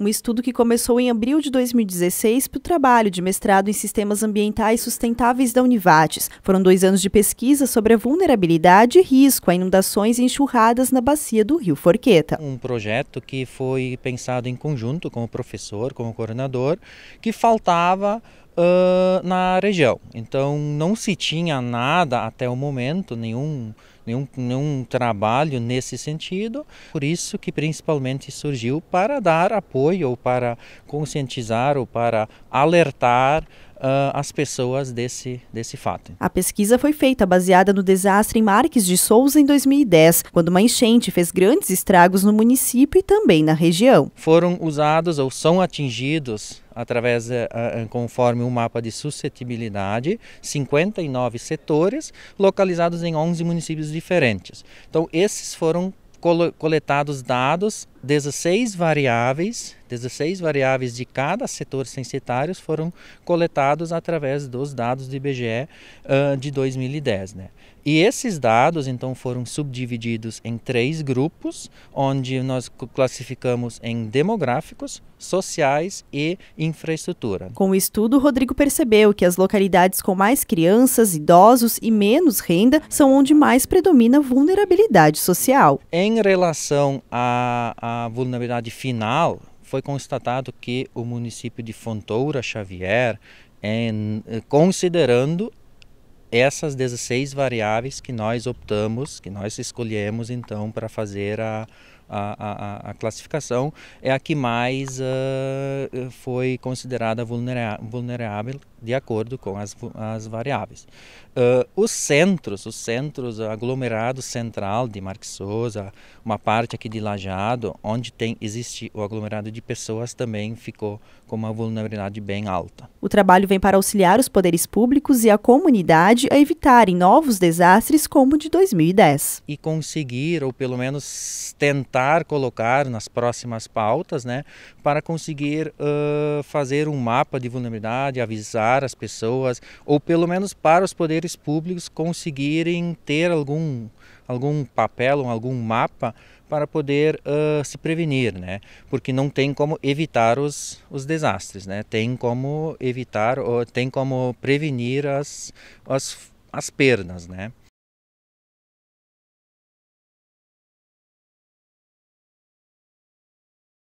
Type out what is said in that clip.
um estudo que começou em abril de 2016 para o trabalho de mestrado em Sistemas Ambientais Sustentáveis da Univates. Foram dois anos de pesquisa sobre a vulnerabilidade e risco a inundações e enxurradas na bacia do Rio Forqueta. Um projeto que foi pensado em conjunto com o professor, com o coordenador, que faltava uh, na região. Então não se tinha nada até o momento, nenhum nenhum, nenhum trabalho nesse sentido. Por isso que principalmente surgiu para dar apoio ou para conscientizar ou para alertar uh, as pessoas desse, desse fato. A pesquisa foi feita baseada no desastre em Marques de Souza em 2010, quando uma enchente fez grandes estragos no município e também na região. Foram usados ou são atingidos através eh, eh, conforme o um mapa de suscetibilidade, 59 setores localizados em 11 municípios diferentes. Então esses foram coletados dados, 16 variáveis 16 variáveis de cada setor censitários foram coletados através dos dados do IBGE uh, ah, de 2010. Né? E esses dados, então, foram subdivididos em três grupos, onde nós classificamos em demográficos, sociais e infraestrutura. Com o estudo, Rodrigo percebeu que as localidades com mais crianças, idosos e menos renda são onde mais predomina vulnerabilidade social. Em relação à vulnerabilidade final, foi constatado que o município de Fontoura Xavier, em, eh, considerando essas 16 variáveis que nós optamos, que nós escolhemos então para fazer a, a, a, a classificação, é a que mais uh, foi considerada vulnerável de acordo com as, as variáveis. Uh, os centros, os centros, aglomerado central de Marques Souza, uma parte aqui de Lajado, onde tem existe o aglomerado de pessoas também ficou com uma vulnerabilidade bem alta. O trabalho vem para auxiliar os poderes públicos e a comunidade a evitarem novos desastres como o de 2010. E conseguir, ou pelo menos tentar tentar colocar nas próximas pautas, né, para conseguir uh, fazer um mapa de vulnerabilidade, avisar as pessoas, ou pelo menos para os poderes públicos conseguirem ter algum, algum papel, algum mapa para poder uh, se prevenir, né? Porque não tem como evitar os, os desastres, né? Tem como evitar, ou tem como prevenir as, as, as perdas, né?